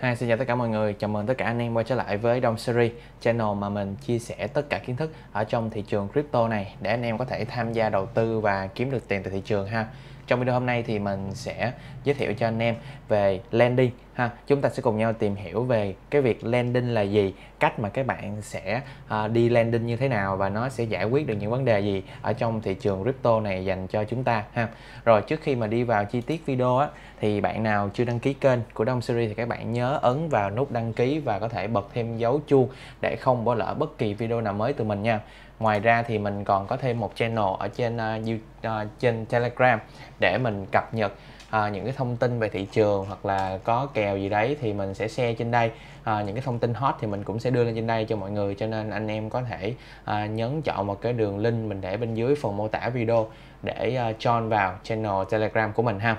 hai xin chào tất cả mọi người, chào mừng tất cả anh em quay trở lại với Dom Series channel mà mình chia sẻ tất cả kiến thức ở trong thị trường crypto này để anh em có thể tham gia đầu tư và kiếm được tiền từ thị trường ha trong video hôm nay thì mình sẽ giới thiệu cho anh em về landing ha chúng ta sẽ cùng nhau tìm hiểu về cái việc landing là gì cách mà các bạn sẽ uh, đi landing như thế nào và nó sẽ giải quyết được những vấn đề gì ở trong thị trường crypto này dành cho chúng ta ha rồi trước khi mà đi vào chi tiết video á thì bạn nào chưa đăng ký kênh của Đông Series thì các bạn nhớ ấn vào nút đăng ký và có thể bật thêm dấu chuông để không bỏ lỡ bất kỳ video nào mới từ mình nha ngoài ra thì mình còn có thêm một channel ở trên uh, trên telegram để mình cập nhật À, những cái thông tin về thị trường hoặc là có kèo gì đấy thì mình sẽ share trên đây à, những cái thông tin hot thì mình cũng sẽ đưa lên trên đây cho mọi người cho nên anh em có thể à, nhấn chọn một cái đường link mình để bên dưới phần mô tả video để à, join vào channel telegram của mình ha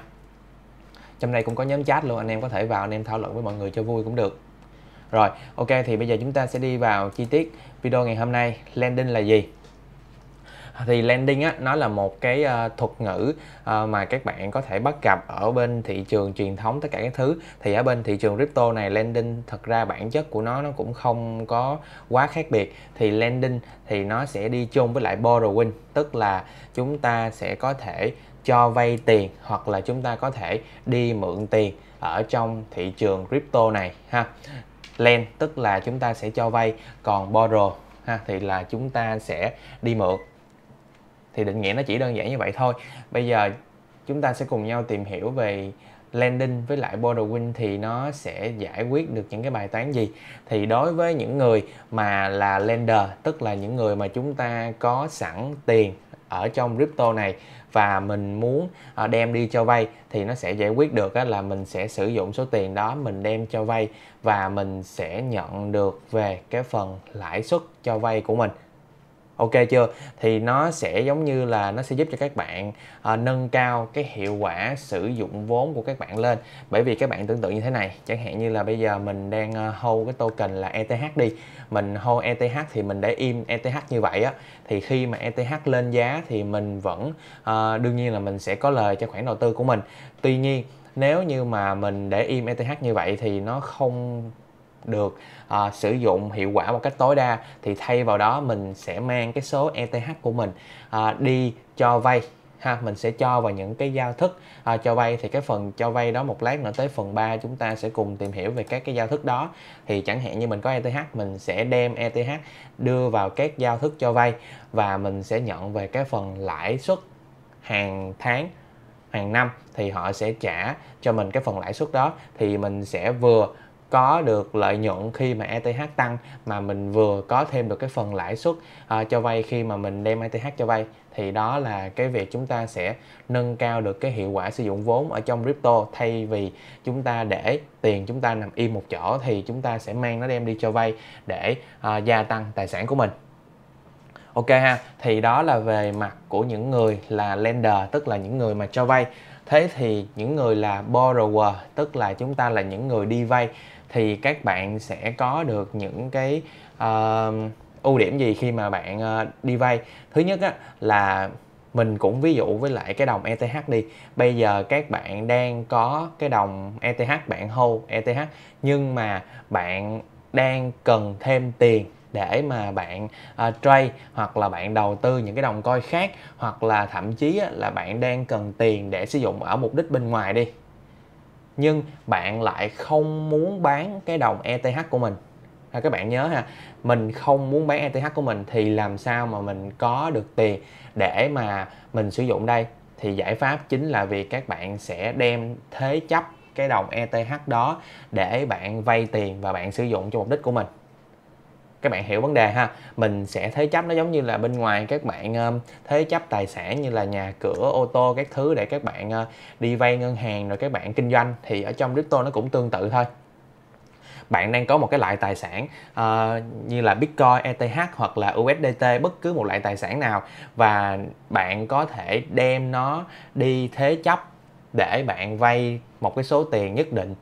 trong đây cũng có nhóm chat luôn anh em có thể vào anh em thảo luận với mọi người cho vui cũng được rồi, ok thì bây giờ chúng ta sẽ đi vào chi tiết video ngày hôm nay. Landing là gì? thì landing á nó là một cái uh, thuật ngữ uh, mà các bạn có thể bắt gặp ở bên thị trường truyền thống tất cả các thứ thì ở bên thị trường crypto này landing thật ra bản chất của nó nó cũng không có quá khác biệt thì landing thì nó sẽ đi chung với lại borrowing tức là chúng ta sẽ có thể cho vay tiền hoặc là chúng ta có thể đi mượn tiền ở trong thị trường crypto này ha lend tức là chúng ta sẽ cho vay còn borrow ha thì là chúng ta sẽ đi mượn thì định nghĩa nó chỉ đơn giản như vậy thôi bây giờ chúng ta sẽ cùng nhau tìm hiểu về lending với lại borrowing thì nó sẽ giải quyết được những cái bài toán gì thì đối với những người mà là lender tức là những người mà chúng ta có sẵn tiền ở trong crypto này và mình muốn à, đem đi cho vay thì nó sẽ giải quyết được là mình sẽ sử dụng số tiền đó mình đem cho vay và mình sẽ nhận được về cái phần lãi suất cho vay của mình ok chưa thì nó sẽ giống như là nó sẽ giúp cho các bạn à, nâng cao cái hiệu quả sử dụng vốn của các bạn lên bởi vì các bạn tưởng tượng như thế này chẳng hạn như là bây giờ mình đang ờ, hold cái token là ETH đi mình hold ETH thì mình để im ETH như vậy á thì khi mà ETH lên giá thì mình vẫn à, đương nhiên là mình sẽ có lời cho khoản đầu tư của mình tuy nhiên nếu như mà mình để im ETH như vậy thì nó không được uh, sử dụng hiệu quả một cách tối đa thì thay vào đó mình sẽ mang cái số ETH của mình uh, đi cho vay ha mình sẽ cho vào những cái giao thức à, cho vay thì cái phần cho vay đó một lát nữa tới phần 3 chúng ta sẽ cùng tìm hiểu về các cái giao thức đó thì chẳng hạn như mình có ETH mình sẽ đem ETH đưa vào các giao thức cho vay và mình sẽ nhận về cái phần lãi suất hàng tháng hàng năm thì họ sẽ trả cho mình cái phần lãi suất đó thì mình sẽ vừa có được lợi nhuận khi mà ETH tăng mà mình vừa có thêm được cái phần lãi suất uh, cho vay khi mà mình đem ETH cho vay thì đó là cái việc chúng ta sẽ nâng cao được cái hiệu quả sử dụng vốn ở trong crypto thay vì chúng ta để tiền chúng ta nằm im một chỗ thì chúng ta sẽ mang nó đem đi cho vay để uh, gia tăng tài sản của mình ok ha thì đó là về mặt của những người là lender tức là những người mà cho vay thế thì những người là borrower tức là chúng ta là những người đi vay thì các bạn sẽ có được những cái uh, ưu điểm gì khi mà bạn uh, đi vay thứ nhất á, là mình cũng ví dụ với lại cái đồng ETH đi bây giờ các bạn đang có cái đồng ETH bạn hold ETH nhưng mà bạn đang cần thêm tiền để mà bạn uh, trade hoặc là bạn đầu tư những cái đồng coin khác hoặc là thậm chí á, là bạn đang cần tiền để sử dụng ở mục đích bên ngoài đi nhưng bạn lại không muốn bán cái đồng ETH của mình à, các bạn nhớ ha mình không muốn bán ETH của mình thì làm sao mà mình có được tiền để mà mình sử dụng đây thì giải pháp chính là vì các bạn sẽ đem thế chấp cái đồng ETH đó để bạn vay tiền và bạn sử dụng cho mục đích của mình các bạn hiểu vấn đề ha mình sẽ thế chấp nó giống như là bên ngoài các bạn um, thế chấp tài sản như là nhà cửa ô tô các thứ để các bạn uh, đi vay ngân hàng rồi các bạn kinh doanh thì ở trong crypto nó cũng tương tự thôi bạn đang có một cái loại tài sản uh, như là Bitcoin, ETH hoặc là USDT bất cứ một loại tài sản nào và bạn có thể đem nó đi thế chấp để bạn vay một cái số tiền nhất định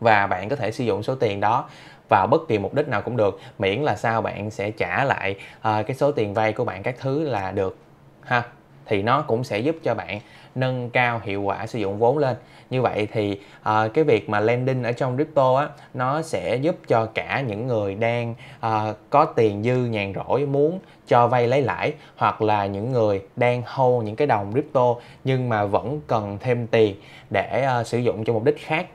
và bạn có thể sử dụng số tiền đó vào bất kỳ mục đích nào cũng được miễn là sao bạn sẽ trả lại uh, cái số tiền vay của bạn các thứ là được ha thì nó cũng sẽ giúp cho bạn nâng cao hiệu quả sử dụng vốn lên như vậy thì à, cái việc mà lending ở trong crypto á nó sẽ giúp cho cả những người đang à, có tiền dư nhàn rỗi muốn cho vay lấy lãi hoặc là những người đang hold những cái đồng crypto nhưng mà vẫn cần thêm tiền để à, sử dụng cho mục đích khác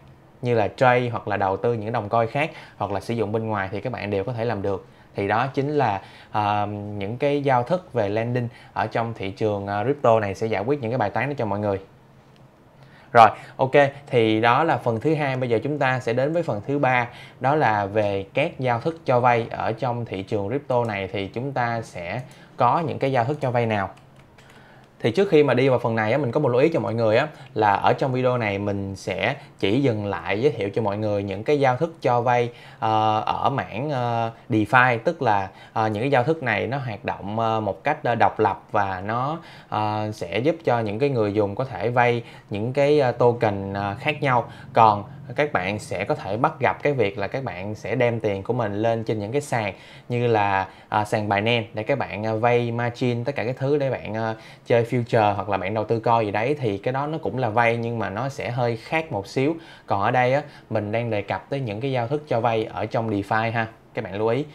như là trade hoặc là đầu tư những đồng coin khác hoặc là sử dụng bên ngoài thì các bạn đều có thể làm được thì đó chính là uh, những cái giao thức về lending ở trong thị trường ờ, crypto này sẽ giải quyết những cái bài toán đó cho mọi người rồi ok thì đó là phần thứ hai bây giờ chúng ta sẽ đến với phần thứ ba đó là về các giao thức cho vay ở trong thị trường crypto này thì chúng ta sẽ có những cái giao thức cho vay nào thì trước khi mà đi vào phần này á, mình có một lưu ý cho mọi người á, là ở trong video này mình sẽ chỉ dừng lại giới thiệu cho mọi người những cái giao thức cho vay uh, ở mảng uh, DeFi tức là uh, những cái giao thức này nó hoạt động uh, một cách uh, độc lập và nó uh, sẽ giúp cho những cái người dùng có thể vay những cái uh, token uh, khác nhau còn các bạn sẽ có thể bắt gặp cái việc là các bạn sẽ đem tiền của mình lên trên những cái sàn như là uh, sàn Binance để các bạn uh, vay margin tất cả cái thứ để bạn uh, chơi future hoặc là bạn đầu tư coi gì đấy thì cái đó nó cũng là vay nhưng mà nó sẽ hơi khác một xíu còn ở đây á, mình đang đề cập tới những cái giao thức cho vay ở trong DeFi ha các bạn lưu ý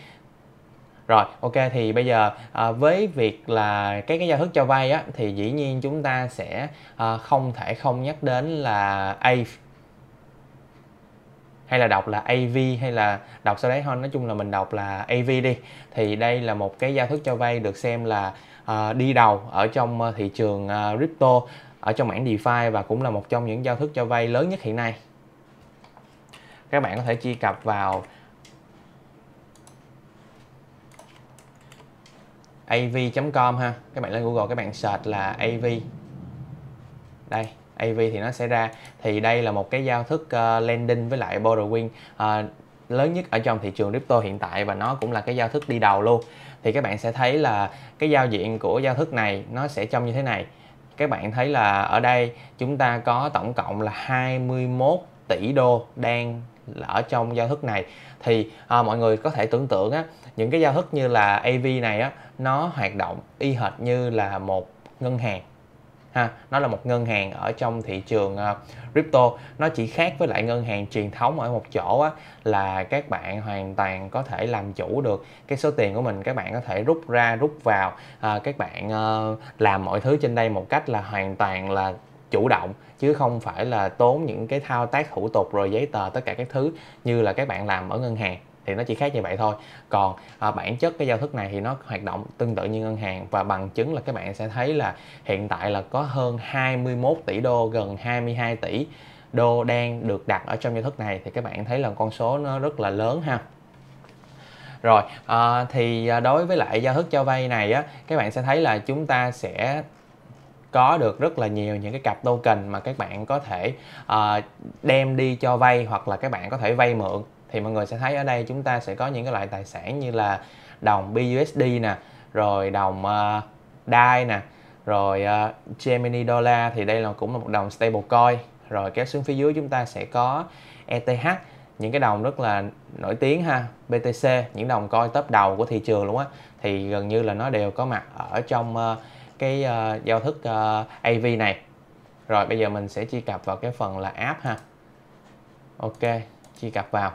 rồi ok thì bây giờ à, với việc là cái cái giao thức cho vay á thì dĩ nhiên chúng ta sẽ à, không thể không nhắc đến là AVE hay là đọc là AV hay là đọc sau đấy thôi nói chung là mình đọc là AV đi thì đây là một cái giao thức cho vay được xem là Ờ, đi đầu ở trong ờ, thị trường ờ, crypto ở trong mảng DeFi và cũng là một trong những giao thức cho vay lớn nhất hiện nay. Các bạn có thể truy cập vào av.com ha. Các bạn lên Google các bạn search là av. Đây, AV thì nó sẽ ra thì đây là một cái giao thức uh, lending với lại borrowing uh, lớn nhất ở trong thị trường crypto hiện tại và nó cũng là cái giao thức đi đầu luôn thì các bạn sẽ thấy là cái giao diện của giao thức này nó sẽ trông như thế này các bạn thấy là ở đây chúng ta có tổng cộng là 21 tỷ đô đang ở trong giao thức này thì à, mọi người có thể tưởng tượng á những cái giao thức như là AV này á nó hoạt động y hệt như là một ngân hàng ha nó là một ngân hàng ở trong thị trường ờ, crypto nó chỉ khác với lại ngân hàng truyền thống ở một chỗ á, là các bạn hoàn toàn có thể làm chủ được cái số tiền của mình các bạn có thể rút ra rút vào à, các bạn uh, làm mọi thứ trên đây một cách là hoàn toàn là chủ động chứ không phải là tốn những cái thao tác thủ tục rồi giấy tờ tất cả các thứ như là các bạn làm ở ngân hàng thì nó chỉ khác như vậy thôi còn à, bản chất cái giao thức này thì nó hoạt động tương tự như ngân hàng và bằng chứng là các bạn sẽ thấy là hiện tại là có hơn 21 tỷ đô gần 22 tỷ đô đang được đặt ở trong giao thức này thì các bạn thấy là con số nó rất là lớn ha rồi à, thì à, đối với lại giao thức cho vay này á các bạn sẽ thấy là chúng ta sẽ có được rất là nhiều những cái cặp token mà các bạn có thể uh, đem đi cho vay hoặc là các bạn có thể vay mượn thì mọi người sẽ thấy ở đây chúng ta sẽ có những cái loại tài sản như là đồng BUSD nè rồi đồng uh, DAI nè rồi uh, Gemini Dollar thì đây là cũng là một đồng stablecoin rồi kéo xuống phía dưới chúng ta sẽ có ETH những cái đồng rất là nổi tiếng ha BTC những đồng coi top đầu của thị trường luôn á thì gần như là nó đều có mặt ở trong uh, cái uh, giao thức uh, AV này rồi bây giờ mình sẽ truy cập vào cái phần là app ha ok truy cập vào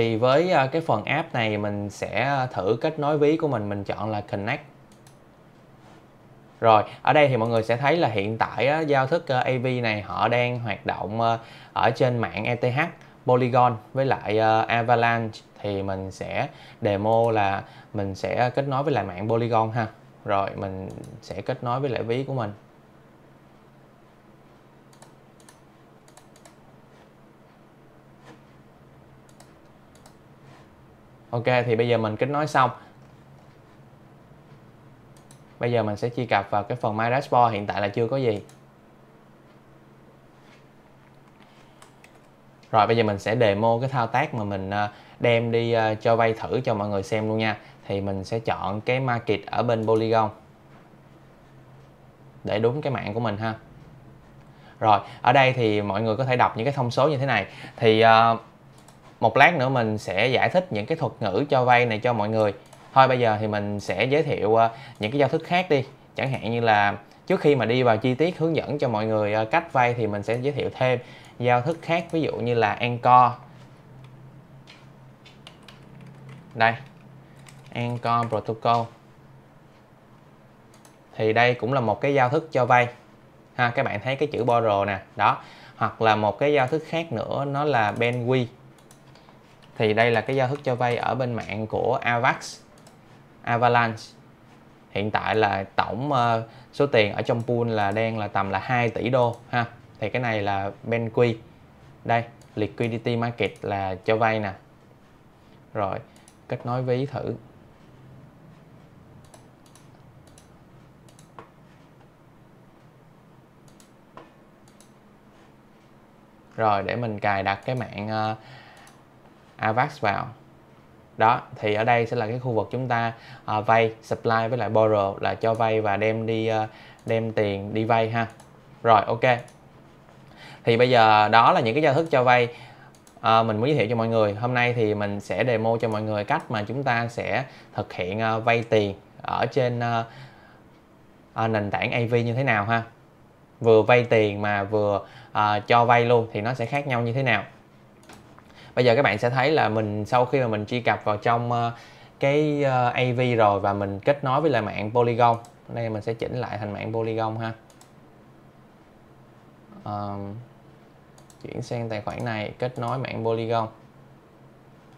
thì với à, cái phần app này mình sẽ thử kết nối ví của mình mình chọn là connect rồi ở đây thì mọi người sẽ thấy là hiện tại á, giao thức à, AV này họ đang hoạt động à, ở trên mạng ETH Polygon với lại Avalanche thì mình sẽ demo là mình sẽ kết nối với lại mạng Polygon ha rồi mình sẽ kết nối với lại ví của mình ok thì bây giờ mình kết nối xong bây giờ mình sẽ truy cập vào cái phần my dashboard hiện tại là chưa có gì Rồi bây giờ mình sẽ demo cái thao tác mà mình ờ, đem đi ờ, cho vay thử cho mọi người xem luôn nha. Thì mình sẽ chọn cái market ở bên Polygon. Để đúng cái mạng của mình ha. Rồi, ở đây thì mọi người có thể đọc những cái thông số như thế này. Thì uh, một lát nữa mình sẽ giải thích những cái thuật ngữ cho vay này cho mọi người thôi bây giờ thì mình sẽ giới thiệu ờ, những cái giao thức khác đi chẳng hạn như là trước khi mà đi vào chi tiết hướng dẫn cho mọi người ờ, cách vay thì mình sẽ giới thiệu thêm giao thức khác ví dụ như là anchor đây anchor protocol thì đây cũng là một cái giao thức cho vay ha các bạn thấy cái chữ borrow nè đó hoặc là một cái giao thức khác nữa nó là bandwidth thì đây là cái giao thức cho vay ở bên mạng của Avax Avalanche hiện tại là tổng ờ, số tiền ở trong pool là đang là tầm là 2 tỷ đô ha thì cái này là BenQ đây liquidity market là cho vay nè rồi kết nối ví thử rồi để mình cài đặt cái mạng uh, AVAX vào đó thì ở đây sẽ là cái khu vực chúng ta uh, vay supply với lại borrow là cho vay và đem đi uh, đem tiền đi vay ha rồi ok thì bây giờ đó là những cái giao thức cho vay à, mình muốn giới thiệu cho mọi người hôm nay thì mình sẽ demo cho mọi người cách mà chúng ta sẽ thực hiện uh, vay tiền ở trên uh, uh, nền tảng AV như thế nào ha vừa vay tiền mà vừa uh, cho vay luôn thì nó sẽ khác nhau như thế nào bây giờ các bạn sẽ thấy là mình sau khi mà mình truy cập vào trong ờ, cái ờ, AV rồi và mình kết nối với lại mạng Polygon đây mình sẽ chỉnh lại thành mạng Polygon ha um, chuyển sang tài khoản này kết nối mạng Polygon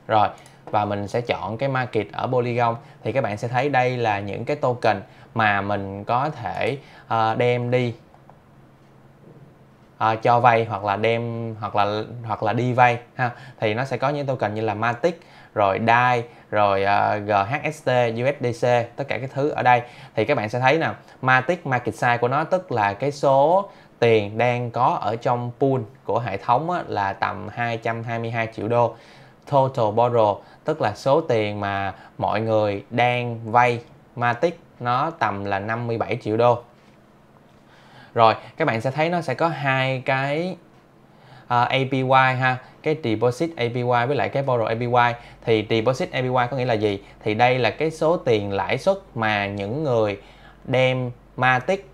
rồi và mình sẽ chọn cái market ở Polygon thì các bạn sẽ thấy đây là những cái token mà mình có thể uh, đem đi Ờ, cho vay hoặc là đem hoặc là hoặc là đi vay ha thì nó sẽ có những token như là Matic rồi DAI rồi uh, ờ, GHST USDC tất cả cái thứ ở đây thì các bạn sẽ thấy nè Matic market size của nó tức là cái số tiền đang có ở trong pool của hệ thống á, là tầm 222 triệu đô total borrow tức là số tiền mà mọi người đang vay Matic nó tầm là 57 triệu đô rồi các bạn sẽ thấy nó sẽ có hai cái uh, à, APY ha cái deposit APY với lại cái borrow APY thì deposit APY có nghĩa là gì thì đây là cái số tiền lãi suất mà những người đem Matic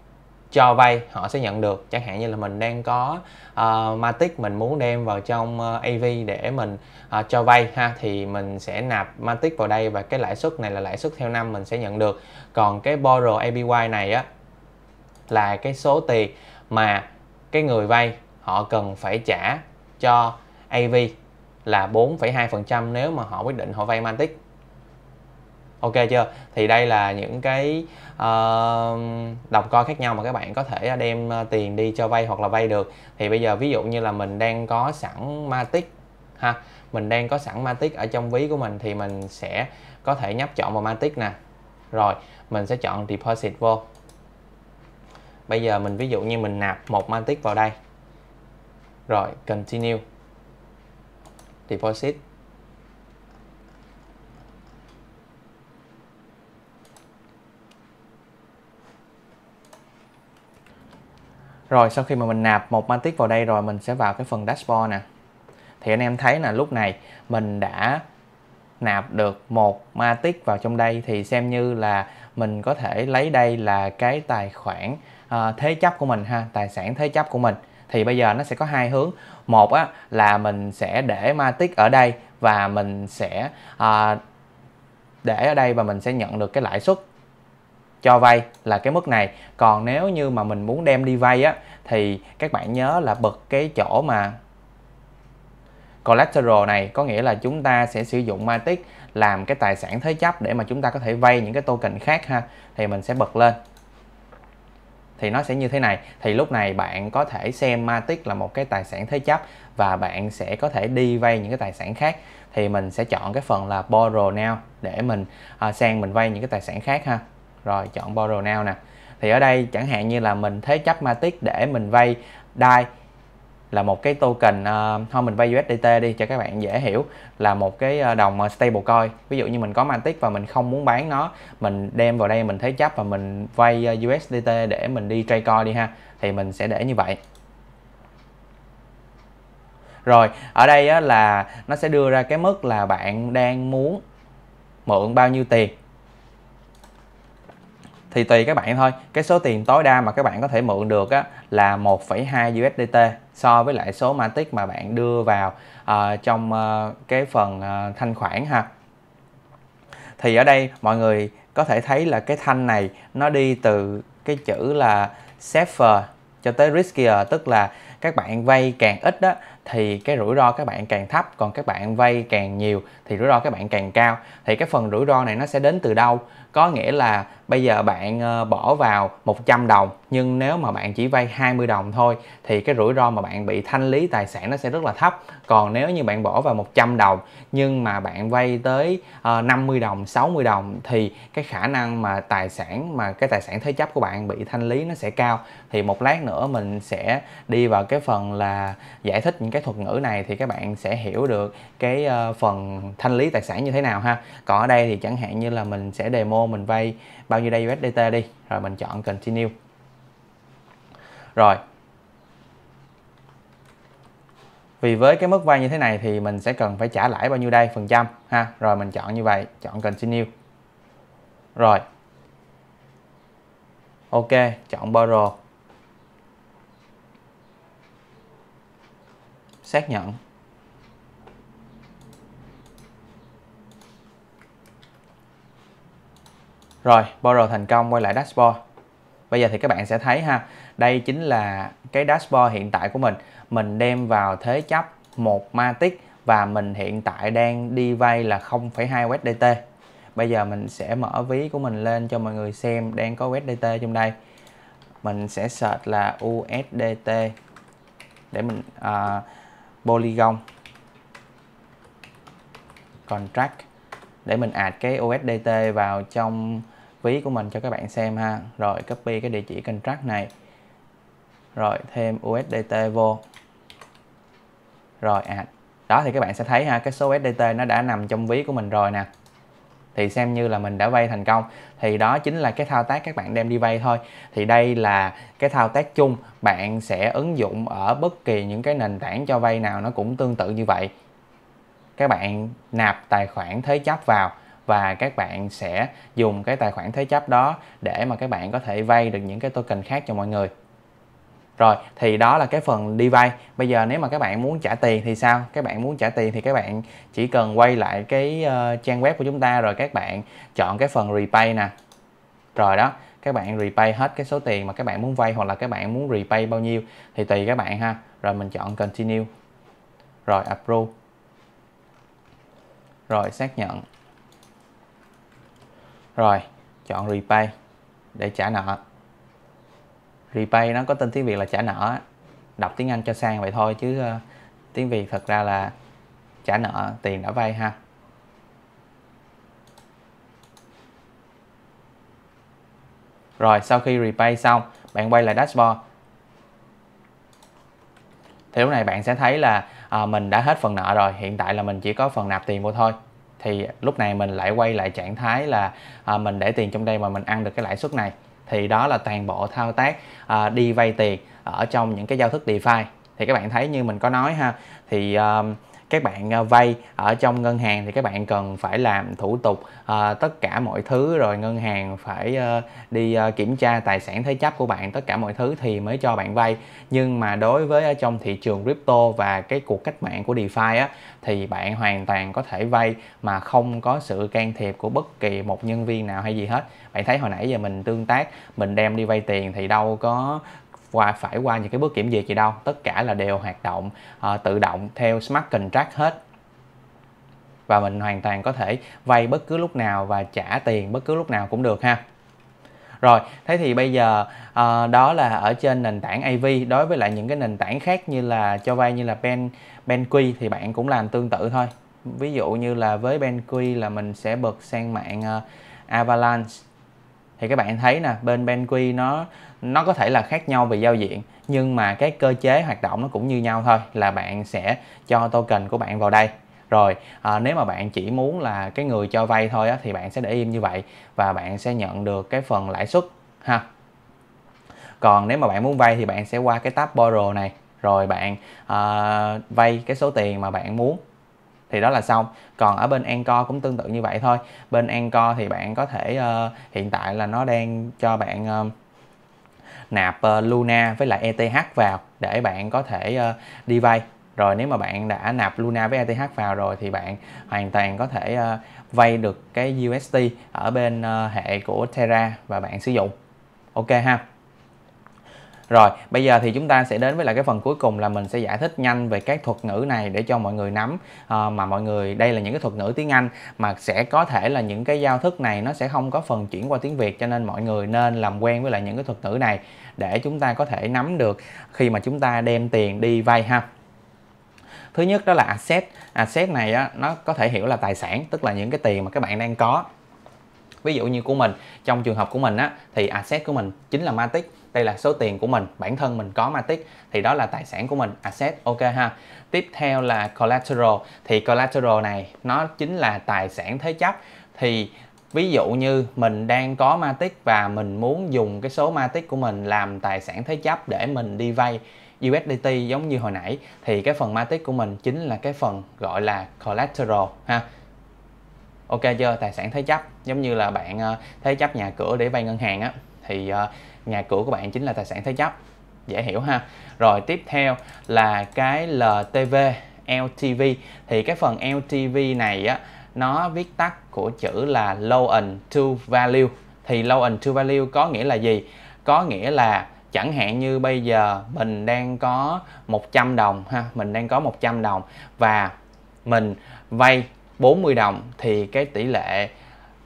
cho vay họ sẽ nhận được chẳng hạn như là mình đang có uh, à, Matic mình muốn đem vào trong uh, ờ, AV để mình uh, cho vay ha thì mình sẽ nạp Matic vào đây và cái lãi suất này là lãi suất theo năm mình sẽ nhận được còn cái borrow APY này á là cái số tiền mà cái người vay họ cần phải trả cho AV là 4,2% nếu mà họ quyết định họ vay Mantic. Ok chưa? Thì đây là những cái uh, đọc coi khác nhau mà các bạn có thể đem ờ, tiền đi cho vay hoặc là vay được. Thì bây giờ ví dụ như là mình đang có sẵn Matic ha, mình đang có sẵn Matic ở trong ví của mình thì mình sẽ có thể nhấp chọn vào Matic nè. Rồi, mình sẽ chọn deposit vô bây giờ mình ví dụ như mình nạp một mantic vào đây rồi continue deposit Rồi sau khi mà mình nạp một Matic vào đây rồi mình sẽ vào cái phần dashboard nè. Thì anh em thấy là lúc này mình đã nạp được một Matic vào trong đây thì xem như là mình có thể lấy đây là cái tài khoản uh, thế chấp của mình ha tài sản thế chấp của mình thì bây giờ nó sẽ có hai hướng một á, là mình sẽ để matic ở đây và mình sẽ uh, để ở đây và mình sẽ nhận được cái lãi suất cho vay là cái mức này còn nếu như mà mình muốn đem đi vay á thì các bạn nhớ là bật cái chỗ mà collateral này có nghĩa là chúng ta sẽ sử dụng matic làm cái tài sản thế chấp để mà chúng ta có thể vay những cái token khác ha thì mình sẽ bật lên thì nó sẽ như thế này thì lúc này bạn có thể xem Matic là một cái tài sản thế chấp và bạn sẽ có thể đi vay những cái tài sản khác thì mình sẽ chọn cái phần là borrow now để mình à, sang mình vay những cái tài sản khác ha rồi chọn borrow now nè thì ở đây chẳng hạn như là mình thế chấp Matic để mình vay DAI là một cái token uh, thôi mình vay USDT đi cho các bạn dễ hiểu là một cái à, đồng à, stablecoin ví dụ như mình có Matic và mình không muốn bán nó mình đem vào đây mình thế chấp và mình vay USDT để mình đi trade coin đi ha thì mình sẽ để như vậy rồi ở đây á, là nó sẽ đưa ra cái mức là bạn đang muốn mượn bao nhiêu tiền thì tùy các bạn thôi cái số tiền tối đa mà các bạn có thể mượn được á, là 1,2 USDT so với lại số Matic mà bạn đưa vào uh, trong uh, cái phần uh, thanh khoản ha thì ở đây mọi người có thể thấy là cái thanh này nó đi từ cái chữ là safer cho tới riskier tức là các bạn vay càng ít đó thì cái rủi ro các bạn càng thấp còn các bạn vay càng nhiều thì rủi ro các bạn càng cao thì cái phần rủi ro này nó sẽ đến từ đâu có nghĩa là bây giờ bạn ờ, bỏ vào 100 đồng nhưng nếu mà bạn chỉ vay 20 đồng thôi thì cái rủi ro mà bạn bị thanh lý tài sản nó sẽ rất là thấp còn nếu như bạn bỏ vào 100 đồng nhưng mà bạn vay tới 50 ờ, đồng 60 đồng thì cái khả năng mà tài sản mà cái tài sản thế chấp của bạn bị thanh lý nó sẽ cao thì một lát nữa mình sẽ đi vào cái phần là giải thích những cái thuật ngữ này thì các bạn sẽ hiểu được cái ờ, phần thanh lý tài sản như thế nào ha còn ở đây thì chẳng hạn như là mình sẽ demo mình vay bao nhiêu đây USDT đi rồi mình chọn continue rồi vì với cái mức vay như thế này thì mình sẽ cần phải trả lãi bao nhiêu đây phần trăm ha rồi mình chọn như vậy chọn continue rồi ok chọn borrow xác nhận Rồi, borrow thành công quay lại dashboard. Bây giờ thì các bạn sẽ thấy ha, đây chính là cái dashboard hiện tại của mình. Mình đem vào thế chấp một matic và mình hiện tại đang đi vay là 0,2 USDT. Bây giờ mình sẽ mở ví của mình lên cho mọi người xem đang có USDT trong đây. Mình sẽ search là USDT để mình uh, Polygon contract để mình add cái USDT vào trong ví của mình cho các bạn xem ha rồi copy cái địa chỉ contract này rồi thêm USDT vô rồi add đó thì các bạn sẽ thấy ha cái số USDT nó đã nằm trong ví của mình rồi nè thì xem như là mình đã vay thành công thì đó chính là cái thao tác các bạn đem đi vay thôi thì đây là cái thao tác chung bạn sẽ ứng dụng ở bất kỳ những cái nền tảng cho vay nào nó cũng tương tự như vậy các bạn nạp tài khoản thế chấp vào và các bạn sẽ dùng cái tài khoản thế chấp đó để mà các bạn có thể vay được những cái token khác cho mọi người rồi thì đó là cái phần đi vay bây giờ nếu mà các bạn muốn trả tiền thì sao các bạn muốn trả tiền thì các bạn chỉ cần quay lại cái uh, trang web của chúng ta rồi các bạn chọn cái phần repay nè rồi đó các bạn repay hết cái số tiền mà các bạn muốn vay hoặc là các bạn muốn repay bao nhiêu thì tùy các bạn ha rồi mình chọn continue rồi approve rồi xác nhận rồi chọn repay để trả nợ repay nó có tên tiếng việt là trả nợ đọc tiếng anh cho sang vậy thôi chứ ờ, tiếng việt thật ra là trả nợ tiền đã vay ha rồi sau khi repay xong bạn quay lại dashboard thì lúc này bạn sẽ thấy là à, mình đã hết phần nợ rồi hiện tại là mình chỉ có phần nạp tiền vô thôi thì lúc này mình lại quay lại trạng thái là à, mình để tiền trong đây mà mình ăn được cái lãi suất này thì đó là toàn bộ thao tác à, đi vay tiền ở trong những cái giao thức DeFi thì các bạn thấy như mình có nói ha thì uh, các bạn à, vay ở trong ngân hàng thì các bạn cần phải làm thủ tục à, tất cả mọi thứ rồi ngân hàng phải à, đi à, kiểm tra tài sản thế chấp của bạn tất cả mọi thứ thì mới cho bạn vay nhưng mà đối với ở trong thị trường crypto và cái cuộc cách mạng của DeFi á thì bạn hoàn toàn có thể vay mà không có sự can thiệp của bất kỳ một nhân viên nào hay gì hết bạn thấy hồi nãy giờ mình tương tác mình đem đi vay tiền thì đâu có và phải qua những cái bước kiểm duyệt gì đâu tất cả là đều hoạt động uh, tự động theo smart contract hết và mình hoàn toàn có thể vay bất cứ lúc nào và trả tiền bất cứ lúc nào cũng được ha rồi thế thì bây giờ à, đó là ở trên nền tảng AV đối với lại những cái nền tảng khác như là cho vay như là Ben BenQ thì bạn cũng làm tương tự thôi ví dụ như là với BenQ là mình sẽ bật sang mạng uh, Avalanche thì các bạn thấy nè bên BenQ nó nó có thể là khác nhau về giao diện nhưng mà cái cơ chế hoạt động nó cũng như nhau thôi là bạn sẽ cho token của bạn vào đây rồi à, nếu mà bạn chỉ muốn là cái người cho vay thôi á, thì bạn sẽ để im như vậy và bạn sẽ nhận được cái phần lãi suất ha còn nếu mà bạn muốn vay thì bạn sẽ qua cái tab borrow này rồi bạn à, vay cái số tiền mà bạn muốn thì đó là xong còn ở bên Anchor cũng tương tự như vậy thôi bên Anchor thì bạn có thể uh, hiện tại là nó đang cho bạn uh, nạp ờ, Luna với lại ETH vào để bạn có thể ờ, đi vay rồi nếu mà bạn đã nạp Luna với ETH vào rồi thì bạn hoàn toàn có thể ờ, vay được cái UST ở bên hệ của Terra và bạn sử dụng ok ha rồi, bây giờ thì chúng ta sẽ đến với lại cái phần cuối cùng là mình sẽ giải thích nhanh về các thuật ngữ này để cho mọi người nắm à, mà mọi người đây là những cái thuật ngữ tiếng Anh mà sẽ có thể là những cái giao thức này nó sẽ không có phần chuyển qua tiếng Việt cho nên mọi người nên làm quen với lại những cái thuật ngữ này để chúng ta có thể nắm được khi mà chúng ta đem tiền đi vay ha thứ nhất đó là asset asset này á, nó có thể hiểu là tài sản tức là những cái tiền mà các bạn đang có ví dụ như của mình trong trường hợp của mình á thì asset của mình chính là matic đây là số tiền của mình bản thân mình có Matic thì đó là tài sản của mình asset ok ha tiếp theo là collateral thì collateral này nó chính là tài sản thế chấp thì ví dụ như mình đang có Matic và mình muốn dùng cái số Matic của mình làm tài sản thế chấp để mình đi vay USDT giống như hồi nãy thì cái phần Matic của mình chính là cái phần gọi là collateral ha ok chưa tài sản thế chấp giống như là bạn ờ, thế chấp nhà cửa để vay ngân hàng á thì ờ, nhà cửa của bạn chính là tài sản thế chấp dễ hiểu ha rồi tiếp theo là cái LTV LTV thì cái phần LTV này á nó viết tắt của chữ là loan to value thì loan to value có nghĩa là gì có nghĩa là chẳng hạn như bây giờ mình đang có 100 đồng ha mình đang có 100 đồng và mình vay 40 đồng thì cái tỷ lệ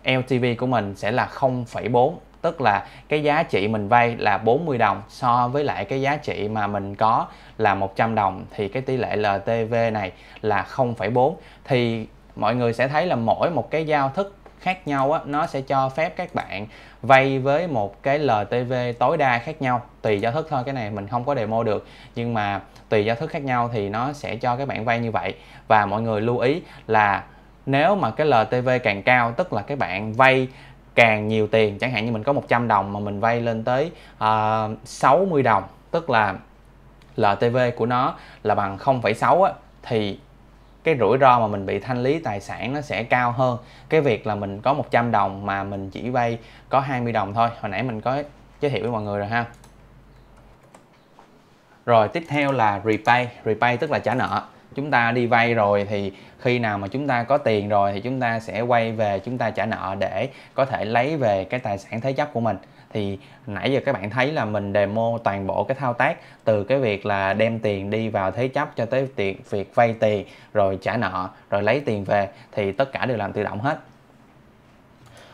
LTV của mình sẽ là 0,4 tức là cái giá trị mình vay là 40 đồng so với lại cái giá trị mà mình có là 100 đồng thì cái tỷ lệ LTV này là 0,4 thì mọi người sẽ thấy là mỗi một cái giao thức khác nhau á, nó sẽ cho phép các bạn vay với một cái LTV tối đa khác nhau tùy giao thức thôi cái này mình không có demo được nhưng mà tùy giao thức khác nhau thì nó sẽ cho các bạn vay như vậy và mọi người lưu ý là nếu mà cái LTV càng cao tức là các bạn vay càng nhiều tiền chẳng hạn như mình có 100 đồng mà mình vay lên tới ờ, uh, 60 đồng tức là LTV của nó là bằng 0,6 á thì cái rủi ro mà mình bị thanh lý tài sản nó sẽ cao hơn cái việc là mình có 100 đồng mà mình chỉ vay có 20 đồng thôi hồi nãy mình có giới thiệu với mọi người rồi ha rồi tiếp theo là repay repay tức là trả nợ chúng ta đi vay rồi thì khi nào mà chúng ta có tiền rồi thì chúng ta sẽ quay về chúng ta trả nợ để có thể lấy về cái tài sản thế chấp của mình thì nãy giờ các bạn thấy là mình demo toàn bộ cái thao tác từ cái việc là đem tiền đi vào thế chấp cho tới việc việc vay tiền rồi trả nợ rồi lấy tiền về thì tất cả đều làm tự động hết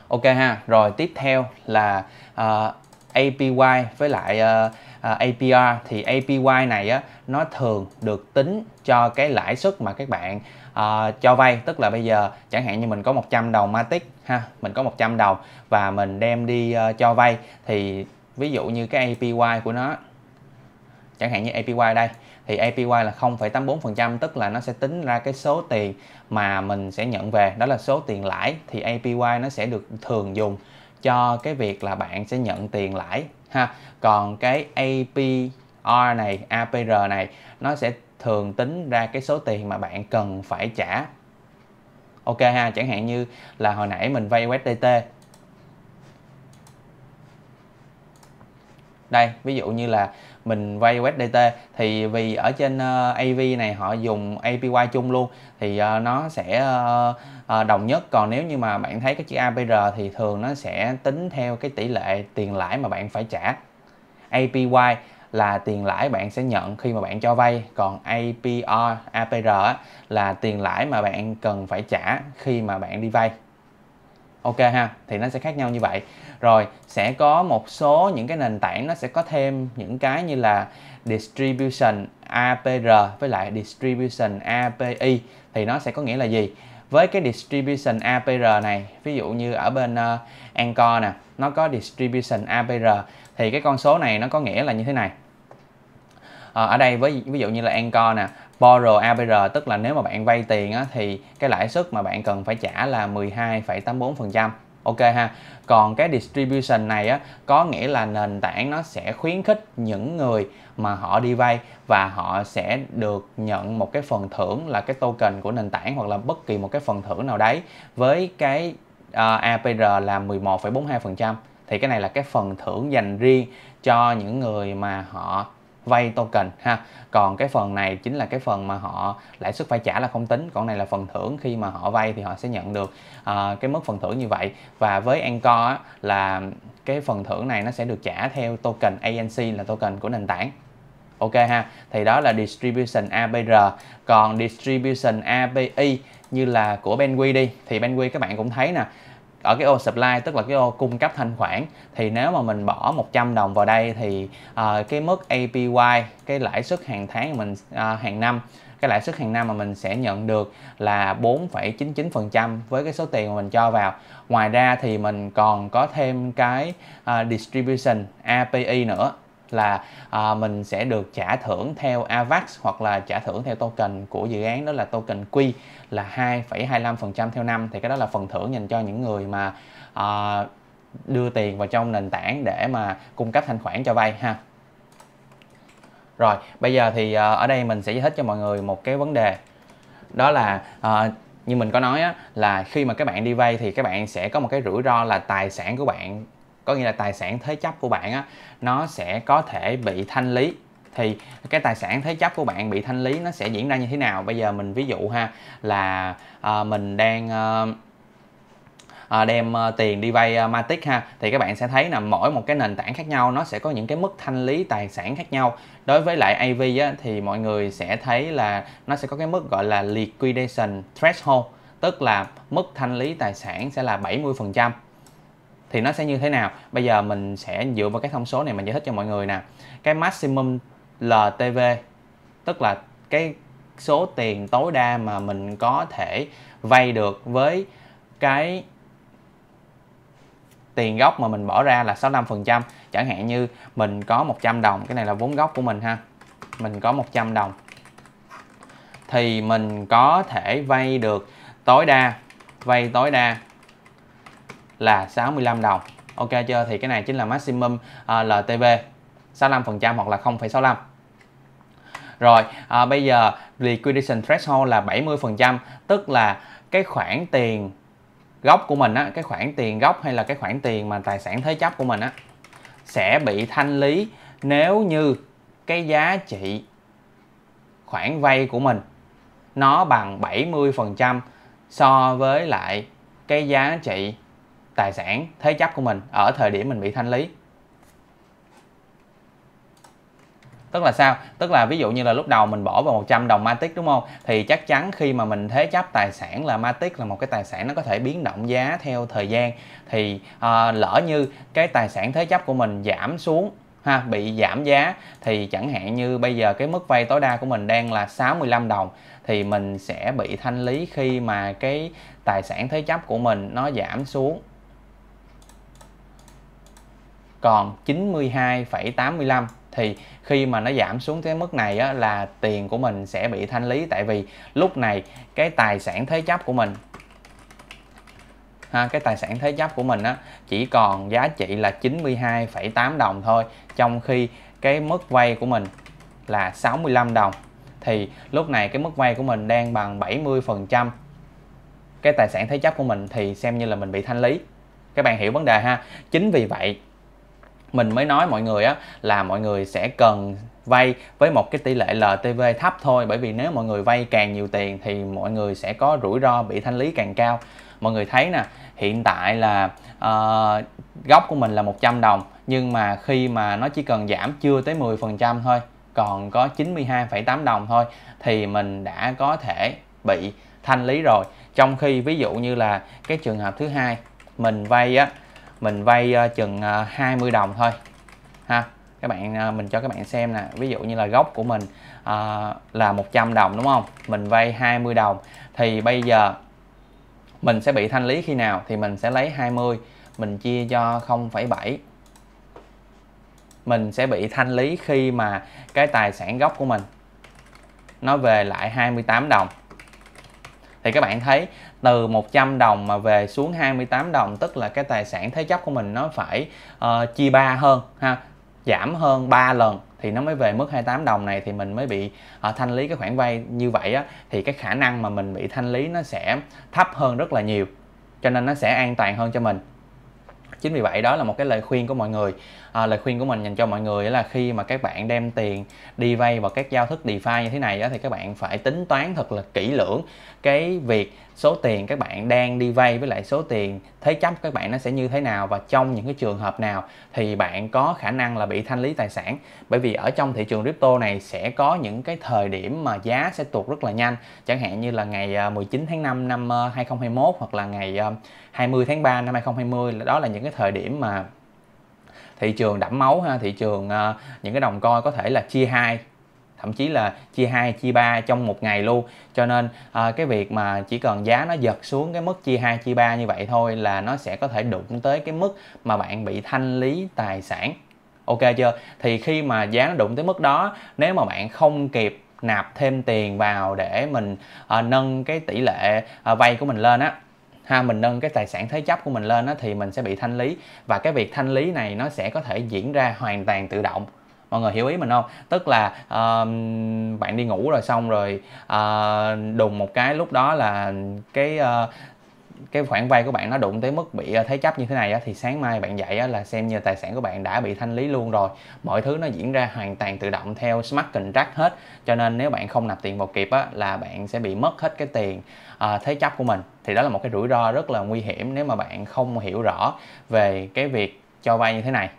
ok ha rồi tiếp theo là uh, ờ, APY với lại uh, À, APR thì APY này á, nó thường được tính cho cái lãi suất mà các bạn uh, cho vay tức là bây giờ chẳng hạn như mình có 100 đồng Matic ha mình có 100 đồng và mình đem đi uh, cho vay thì ví dụ như cái APY của nó chẳng hạn như APY đây thì APY là 0,84% tức là nó sẽ tính ra cái số tiền mà mình sẽ nhận về đó là số tiền lãi thì APY nó sẽ được thường dùng cho cái việc là bạn sẽ nhận tiền lãi ha còn cái APR này APR này nó sẽ thường tính ra cái số tiền mà bạn cần phải trả ok ha chẳng hạn như là hồi nãy mình vay USDT đây ví dụ như là mình vay USDT thì vì ở trên uh, ờ, AV này họ dùng APY chung luôn thì uh, nó sẽ uh, đồng nhất còn nếu như mà bạn thấy cái chữ APR thì thường nó sẽ tính theo cái tỷ lệ tiền lãi mà bạn phải trả APY là tiền lãi bạn sẽ nhận khi mà bạn cho vay còn APR APR là tiền lãi mà bạn cần phải trả khi mà bạn đi vay ok ha thì nó sẽ khác nhau như vậy rồi sẽ có một số những cái nền tảng nó sẽ có thêm những cái như là distribution APR với lại distribution API thì nó sẽ có nghĩa là gì với cái distribution APR này ví dụ như ở bên uh, ờ, Anchor nè nó có distribution APR thì cái con số này nó có nghĩa là như thế này ờ, ở đây với ví dụ như là Anchor nè Borrow APR tức là nếu mà bạn vay tiền á, thì cái lãi suất mà bạn cần phải trả là 12,84%. Ok ha. Còn cái distribution này á có nghĩa là nền tảng nó sẽ khuyến khích những người mà họ đi vay và họ sẽ được nhận một cái phần thưởng là cái token của nền tảng hoặc là bất kỳ một cái phần thưởng nào đấy với cái uh, ờ, APR là 11,42% thì cái này là cái phần thưởng dành riêng cho những người mà họ vay token ha còn cái phần này chính là cái phần mà họ lãi suất phải trả là không tính còn này là phần thưởng khi mà họ vay thì họ sẽ nhận được uh, cái mức phần thưởng như vậy và với Anchor á, là cái phần thưởng này nó sẽ được trả theo token ANC là token của nền tảng ok ha thì đó là distribution APR còn distribution ABI như là của Benwi đi thì Benwi các bạn cũng thấy nè ở cái ô supply tức là cái ô cung cấp thanh khoản thì nếu mà mình bỏ 100 đồng vào đây thì uh, cái mức APY cái lãi suất hàng tháng mình uh, hàng năm cái lãi suất hàng năm mà mình sẽ nhận được là 4,99% với cái số tiền mà mình cho vào. Ngoài ra thì mình còn có thêm cái uh, distribution API nữa là à, mình sẽ được trả thưởng theo AVAX hoặc là trả thưởng theo token của dự án đó là token Q là 2,25% theo năm thì cái đó là phần thưởng dành cho những người mà à, đưa tiền vào trong nền tảng để mà cung cấp thanh khoản cho vay ha rồi bây giờ thì à, ở đây mình sẽ giải thích cho mọi người một cái vấn đề đó là à, như mình có nói á, là khi mà các bạn đi vay thì các bạn sẽ có một cái rủi ro là tài sản của bạn có nghĩa là tài sản thế chấp của bạn á, nó sẽ có thể bị thanh lý thì cái tài sản thế chấp của bạn bị thanh lý nó sẽ diễn ra như thế nào bây giờ mình ví dụ ha là à, mình đang à, À, đem uh, tiền đi vay uh, Matic ha thì các bạn sẽ thấy là mỗi một cái nền tảng khác nhau nó sẽ có những cái mức thanh lý tài sản khác nhau đối với lại AV á, thì mọi người sẽ thấy là nó sẽ có cái mức gọi là liquidation threshold tức là mức thanh lý tài sản sẽ là 70% thì nó sẽ như thế nào bây giờ mình sẽ dựa vào cái thông số này mình giải thích cho mọi người nè cái maximum LTV tức là cái số tiền tối đa mà mình có thể vay được với cái tiền gốc mà mình bỏ ra là 65% chẳng hạn như mình có 100 đồng cái này là vốn gốc của mình ha mình có 100 đồng thì mình có thể vay được tối đa vay tối đa là 65 đồng ok chưa thì cái này chính là maximum uh, LTV 65% hoặc là 0,65 rồi à, bây giờ liquidation threshold là 70% tức là cái khoản tiền gốc của mình á cái khoản tiền gốc hay là cái khoản tiền mà tài sản thế chấp của mình á sẽ bị thanh lý nếu như cái giá trị khoản vay của mình nó bằng 70% so với lại cái giá trị tài sản thế chấp của mình ở thời điểm mình bị thanh lý Tức là sao? Tức là ví dụ như là lúc đầu mình bỏ vào 100 đồng Matic đúng không? Thì chắc chắn khi mà mình thế chấp tài sản là Matic là một cái tài sản nó có thể biến động giá theo thời gian Thì uh, lỡ như cái tài sản thế chấp của mình giảm xuống ha bị giảm giá thì chẳng hạn như bây giờ cái mức vay tối đa của mình đang là 65 đồng thì mình sẽ bị thanh lý khi mà cái tài sản thế chấp của mình nó giảm xuống còn 92,85 thì khi mà nó giảm xuống cái mức này á, là tiền của mình sẽ bị thanh lý tại vì lúc này cái tài sản thế chấp của mình ha, cái tài sản thế chấp của mình á, chỉ còn giá trị là 92,8 đồng thôi trong khi cái mức vay của mình là 65 đồng thì lúc này cái mức vay của mình đang bằng 70 phần trăm cái tài sản thế chấp của mình thì xem như là mình bị thanh lý các bạn hiểu vấn đề ha chính vì vậy mình mới nói mọi người á là mọi người sẽ cần vay với một cái tỷ lệ LTV thấp thôi bởi vì nếu mọi người vay càng nhiều tiền thì mọi người sẽ có rủi ro bị thanh lý càng cao mọi người thấy nè hiện tại là uh, gốc của mình là 100 đồng nhưng mà khi mà nó chỉ cần giảm chưa tới 10% thôi còn có 92,8 đồng thôi thì mình đã có thể bị thanh lý rồi trong khi ví dụ như là cái trường hợp thứ hai mình vay á mình vay ờ, chừng 20 ờ, đồng thôi ha các bạn ờ, mình cho các bạn xem nè ví dụ như là gốc của mình à, là 100 đồng đúng không mình vay 20 đồng thì bây giờ mình sẽ bị thanh lý khi nào thì mình sẽ lấy 20 mình chia cho 0,7 mình sẽ bị thanh lý khi mà cái tài sản gốc của mình nó về lại 28 đồng thì các bạn thấy từ 100 đồng mà về xuống 28 đồng tức là cái tài sản thế chấp của mình nó phải uh, chia ba hơn ha giảm hơn 3 lần thì nó mới về mức 28 đồng này thì mình mới bị uh, thanh lý cái khoản vay như vậy á thì cái khả năng mà mình bị thanh lý nó sẽ thấp hơn rất là nhiều cho nên nó sẽ an toàn hơn cho mình chính vì vậy đó là một cái lời khuyên của mọi người à, lời khuyên của mình dành cho mọi người là khi mà các bạn đem tiền đi vay vào các giao thức DeFi như thế này đó thì các bạn phải tính toán thật là kỹ lưỡng cái việc số tiền các bạn đang đi vay với lại số tiền thế chấp các bạn nó sẽ như thế nào và trong những cái trường hợp nào thì bạn có khả năng là bị thanh lý tài sản bởi vì ở trong thị trường crypto này sẽ có những cái thời điểm mà giá sẽ tụt rất là nhanh chẳng hạn như là ngày 19 à, tháng 5 năm 2021 à, hoặc là ngày 20 à, tháng 3 năm 2020 đó là những cái thời điểm mà thị trường đẫm máu ha thị trường à, những cái đồng coi có thể là chia hai thậm chí là chia hai chia ba trong một ngày luôn. Cho nên à, cái việc mà chỉ cần giá nó giật xuống cái mức chia hai chia ba như vậy thôi là nó sẽ có thể đụng tới cái mức mà bạn bị thanh lý tài sản. Ok chưa? Thì khi mà giá nó đụng tới mức đó, nếu mà bạn không kịp nạp thêm tiền vào để mình à, nâng cái tỷ lệ à, vay của mình lên á ha mình nâng cái tài sản thế chấp của mình lên đó, thì mình sẽ bị thanh lý và cái việc thanh lý này nó sẽ có thể diễn ra hoàn toàn tự động mọi người hiểu ý mình không tức là uh, bạn đi ngủ rồi xong rồi uh, đùng một cái lúc đó là cái uh, cái khoản vay của bạn nó đụng tới mức bị ờ, thế chấp như thế này á, thì sáng mai bạn dậy là xem như tài sản của bạn đã bị thanh lý luôn rồi mọi thứ nó diễn ra hoàn toàn tự động theo smart contract hết cho nên nếu bạn không nạp tiền vào kịp á, là bạn sẽ bị mất hết cái tiền uh, thế chấp của mình thì đó là một cái rủi ro rất là nguy hiểm nếu mà bạn không hiểu rõ về cái việc cho vay như thế này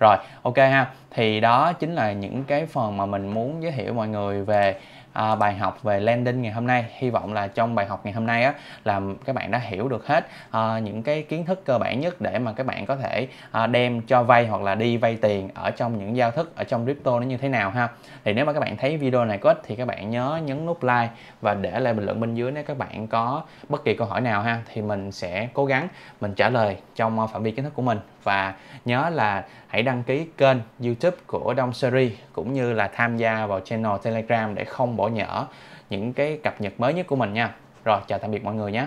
rồi ok ha thì đó chính là những cái phần mà mình muốn giới thiệu mọi người về À, bài học về landing ngày hôm nay hy vọng là trong bài học ngày hôm nay á là các bạn đã hiểu được hết à, những cái kiến thức cơ bản nhất để mà các bạn có thể à, đem cho vay hoặc là đi vay tiền ở trong những giao thức ở trong crypto nó như thế nào ha thì nếu mà các bạn thấy video này có ích thì các bạn nhớ nhấn nút like và để lại bình luận bên dưới nếu các bạn có bất kỳ câu hỏi nào ha thì mình sẽ cố gắng mình trả lời trong à, phạm vi kiến thức của mình và nhớ là hãy đăng ký kênh YouTube của Đông Series cũng như là tham gia vào channel Telegram để không bỏ nhỡ những cái cập nhật mới nhất của mình nha. Rồi chào tạm biệt mọi người nhé.